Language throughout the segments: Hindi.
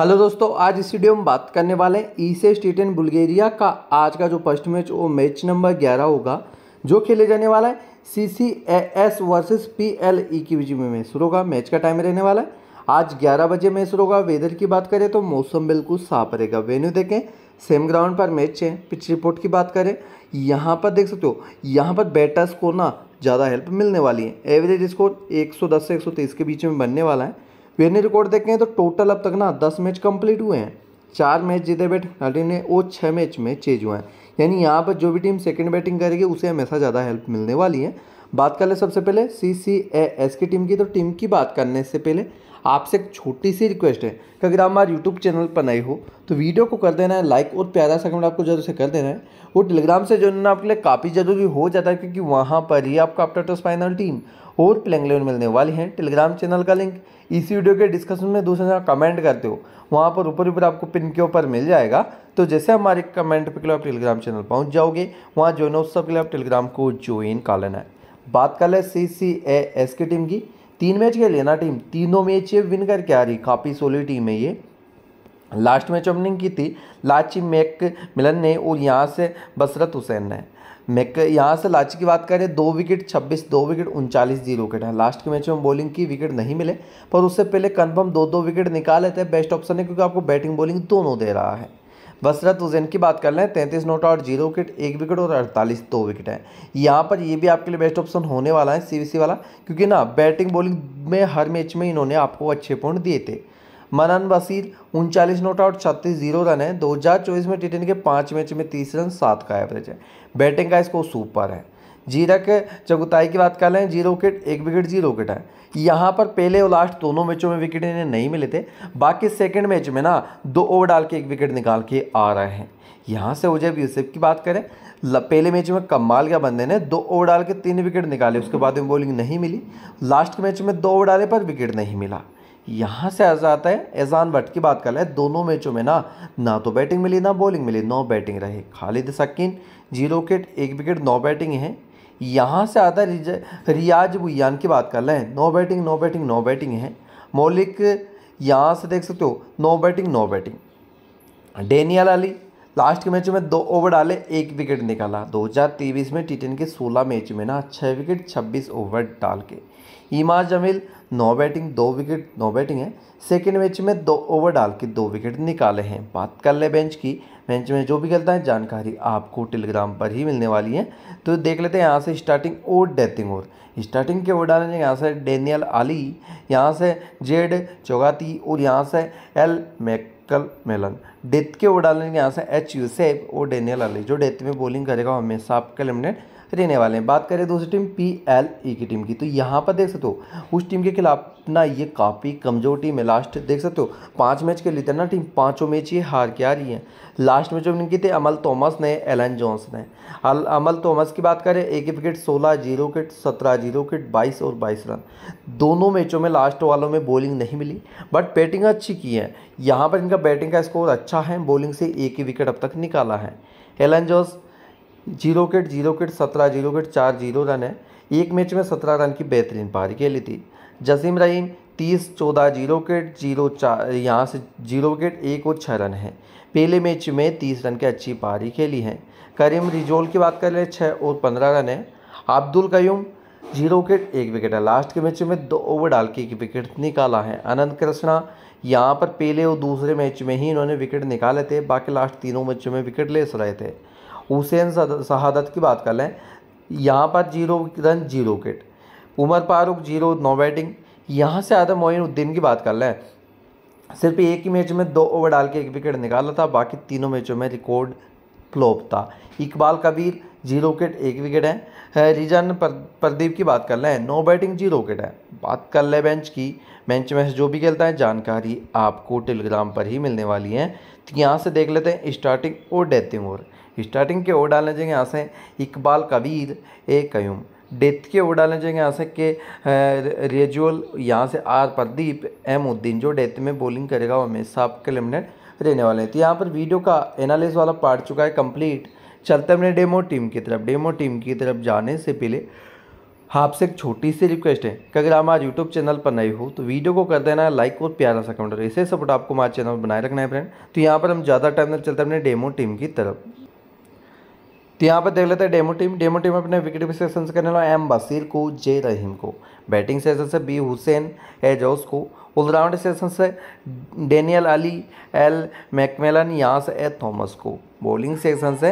हेलो दोस्तों आज इस वीडियो में बात करने वाले हैं ईसे स्टेटन बुल्गेरिया का आज का जो फर्स्ट मैच वो मैच नंबर ग्यारह होगा जो खेले जाने वाला है C C S versus P L E की बीच में मैच होगा मैच का टाइम रहने वाला है आज ग्यारह बजे मैच होगा वेदर की बात करें तो मौसम बिल्कुल साफ रहेगा वेन्यू देखें सेम ग्राउंड पर मैच है पिच रिपोर्ट की बात करें यहाँ पर देख सकते हो यहाँ पर बैटर्स को ना ज़्यादा हेल्प मिलने वाली है एवरेज स्कोर 110 से एक के बीच में बनने वाला है वीरनी रिकॉर्ड देखें तो टोटल अब तक ना दस मैच कंप्लीट हुए हैं चार मैच जीते बैठी ने और छः मैच में चेज हुए हैं यानी यहाँ पर जो भी टीम सेकंड बैटिंग करेगी उसे हमेशा ज़्यादा हेल्प मिलने वाली है बात कर ले सबसे पहले सी सी ए एस की टीम की तो टीम की बात करने से पहले आपसे एक छोटी सी रिक्वेस्ट है कि अगर आप हमारे यूट्यूब चैनल पर नए हो तो वीडियो को कर देना है लाइक और प्यारा सा कमेंट आपको जरूर से कर देना है वो टेलीग्राम से जुड़ना आपके लिए काफ़ी ज़रूरी हो जाता है क्योंकि वहाँ पर ही आपका अपडेट फाइनल टीम और प्लेइंग इलेवन मिलने वाली हैं टेलीग्राम चैनल का लिंक इसी वीडियो के डिस्कशन में दूसरे जहाँ कमेंट करते हो वहाँ पर ऊपर ऊपर आपको पिन के ऊपर मिल जाएगा तो जैसे हमारे कमेंट पे के लिए आप टेलीग्राम चैनल पहुँच जाओगे वहाँ ज्वाइन उत्सव के लिए आप टेलीग्राम को ज्वाइन कर लेना है बात कर लें सी सी ए एस की टीम की तीन मैच के लिए ना टीम तीनों मैच ये विन करके आ रही काफ़ी सोली टीम है ये लास्ट मैच ओपनिंग की थी लाची मैक मिलन ने और यहाँ से बसरत हुसैन ने मैक यहाँ से लाची की बात करें दो विकेट 26 दो विकेट उनचालीस जीरो विकेट हैं लास्ट के मैच में बॉलिंग की विकेट नहीं मिले पर उससे पहले कन्फर्म दो दो विकेट निकाल लेते हैं बेस्ट ऑप्शन है क्योंकि आपको बैटिंग बॉलिंग दोनों दे रहा है बसरत हुसैन की बात कर लें तैंतीस नोट आउट जीरो विकेट एक विकेट और अड़तालीस दो विकेट है यहाँ पर ये भी आपके लिए बेस्ट ऑप्शन होने वाला है सी वाला क्योंकि ना बैटिंग बॉलिंग में हर मैच में इन्होंने आपको अच्छे पॉइंट दिए थे मनन बसीर उनचालीस नोट आउट छत्तीस जीरो रन है 2024 में टी के पाँच मैच में तीस रन सात का एवरेज है बैटिंग का इसको सुपर है जीरा के चगुताई की बात कर लें जीरो विकेट एक विकेट जीरो विकेट है यहाँ पर पहले और लास्ट दोनों मैचों में विकेट इन्हें नहीं मिले थे बाकी सेकंड मैच में ना दो ओवर डाल के एक विकेट निकाल के आ रहे हैं यहाँ से उजैब यूसुफ की बात करें पहले मैच में कमाल का बंदे ने दो ओवर डाल के तीन विकेट निकाले उसके बाद में बॉलिंग नहीं मिली लास्ट मैच में दो ओवर डाले पर विकेट नहीं मिला यहाँ से ऐसा आता है एजान भट्ट की बात कर लें दोनों मैचों में ना ना तो बैटिंग मिली ना बॉलिंग मिली नौ बैटिंग रही खालिद सकीन जीरो विकेट एक विकेट नौ बैटिंग है यहाँ से आता है रियाज बुयान की बात कर लें नो बैटिंग नो बैटिंग नौ बैटिंग है मौलिक यहाँ से देख सकते हो no batting no batting Daniel Ali last के मैच में दो ओवर डाले एक विकेट निकाला 2023 में टी के 16 मैच में ना छः विकेट 26 ओवर डाल के ईमा जमील नौ बैटिंग दो विकेट नौ बैटिंग है सेकेंड मैच में दो ओवर डाल के दो विकेट निकाले हैं बात कर ले बेंच की बेंच में जो भी खेलता है जानकारी आपको टेलीग्राम पर ही मिलने वाली है तो देख लेते हैं यहाँ से स्टार्टिंग और डेथिंग और स्टार्टिंग के ओवर डालेंगे यहाँ से डेनियल आली यहाँ से जेड चौगाती और यहाँ से एल मैकल मेलन डेथ के ओवर डालेंगे यहाँ से एच यूसेफ और डेनियल अली जो डेथ में बॉलिंग करेगा हमेशा आपका लिमिनेट रहने वाले हैं बात करें दूसरी टीम पी एल ई की टीम की तो यहाँ पर देख सकते हो उस टीम के खिलाफ ना ये काफ़ी कमज़ोर टीम है लास्ट देख सकते हो पाँच मैच के लिए ना टीम पाँचों मैच ये हार के आ रही है लास्ट में जो इनकी थे अमल थॉमस ने एलन जॉन्स ने अल अमल थॉमस की बात करें एक विकेट सोलह जीरो विकेट सत्रह जीरो विकेट बाईस और बाईस रन दोनों मैचों में लास्ट वालों में बॉलिंग नहीं मिली बट बैटिंग अच्छी की है यहाँ पर इनका बैटिंग का स्कोर अच्छा है बॉलिंग से एक ही विकेट अब तक निकाला है एलन जॉन्स जीरो किट जीरो किट सत्रह जीरो किट चार जीरो रन है एक मैच में सत्रह रन की बेहतरीन पारी खेली थी जसीम रहीम तीस चौदह जीरो किट जीरो चार यहाँ से जीरो विकेट एक और छः रन है पहले मैच में तीस रन की अच्छी पारी खेली है करीम रिजोल की बात कर ले छः और पंद्रह रन है अब्दुल कयूम जीरो विकेट एक विकेट है लास्ट के मैच में दो ओवर डाल के एक विकेट निकाला है अनंत कृष्णा यहाँ पर पहले और दूसरे मैच में ही इन्होंने विकेट निकाले थे बाकी लास्ट तीनों मैचों में विकेट ले रहे थे हुसैन शहादत की बात कर लें यहाँ पर zero run zero wicket Umar Farooq zero no batting यहाँ से आदम मोइनुद्दीन की बात कर लें सिर्फ एक ही मैच में दो ओवर डाल के एक विकेट निकाला था बाकी तीनों मैचों में रिकॉर्ड फ्लॉप था इकबाल कबीर जीरो विकेट एक विकेट है रिजन प्रदीप की बात कर लें नो बैटिंग जीरो विकेट है बात कर लें बेंच की बेंच में जो भी खेलता है जानकारी आपको टेलीग्राम पर ही मिलने वाली है तो यहाँ से देख लेते हैं स्टार्टिंग और डेथिंग ओवर स्टार्टिंग के ओ डालने चाहिए यहाँ से इकबाल कबीर ए कयूम डेथ के वो डालने चाहिए यहाँ से के रेजुअल यहाँ से आर प्रदीप एम उद्दीन जो डेथ में बॉलिंग करेगा वो हमेशा आपके लिमिनेट रहने वाले हैं तो यहाँ पर वीडियो का एनालिस वाला पार्ट चुका है कंप्लीट चलते हमने डेमो टीम की तरफ डेमो टीम की तरफ जाने से पहले आपसे एक छोटी सी रिक्वेस्ट है कि अगर हमारे यूट्यूब चैनल पर नए हो तो वीडियो को कर देना लाइक और प्यारा सा कमेंट और इसे सपोर्ट आपको हमारे चैनल पर बनाए रखना है फ्रेंड तो यहाँ पर हम ज़्यादा टाइम चलते चलते अपने डेमो टीम की तरफ तो यहाँ पर देख लेते हैं डेमो टीम डेमो टीम अपने विकेट विशेषण से करने वाला एम बसीर को जे रहीम को बैटिंग सेशन से बी हुसैन एजोस को ऑलराउंड सेशन से डेनियल अली एल मैकमेलन यास से ए थॉमस को बॉलिंग सेशन से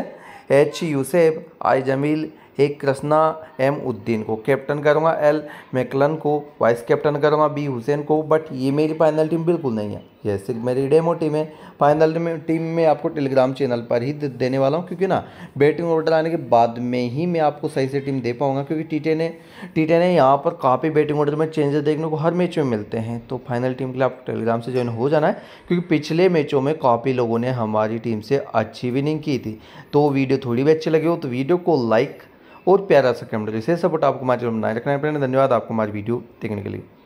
एच यूसेफ आई जमील एक कृष्णा एम उद्दीन को कैप्टन करूँगा एल मैकलन को वाइस कैप्टन करूँगा बी हुसैन को बट ये मेरी फाइनल टीम बिल्कुल नहीं है सिर्फ मेरी डेमो टीम है फाइनल में टीम में आपको टेलीग्राम चैनल पर ही देने वाला हूँ क्योंकि ना बैटिंग ऑर्डर आने के बाद में ही मैं आपको सही से टीम दे पाऊँगा क्योंकि टी टेन है टी टेन है यहाँ पर काफ़ी बैटिंग ऑर्डर में चेंजेस देखने को हर मैच में मिलते हैं तो फाइनल टीम के लिए आपको टेलीग्राम से ज्वाइन हो जाना है क्योंकि पिछले मैचों में काफ़ी लोगों ने हमारी टीम से अच्छी विनिंग की थी तो वीडियो थोड़ी भी अच्छी लगी हो तो वीडियो को लाइक और प्यारा सा कमेंट जैसे सपोर्ट आपको हमारे चैनल बनाए रखना है धन्यवाद आपको हमारी वीडियो देखने के लिए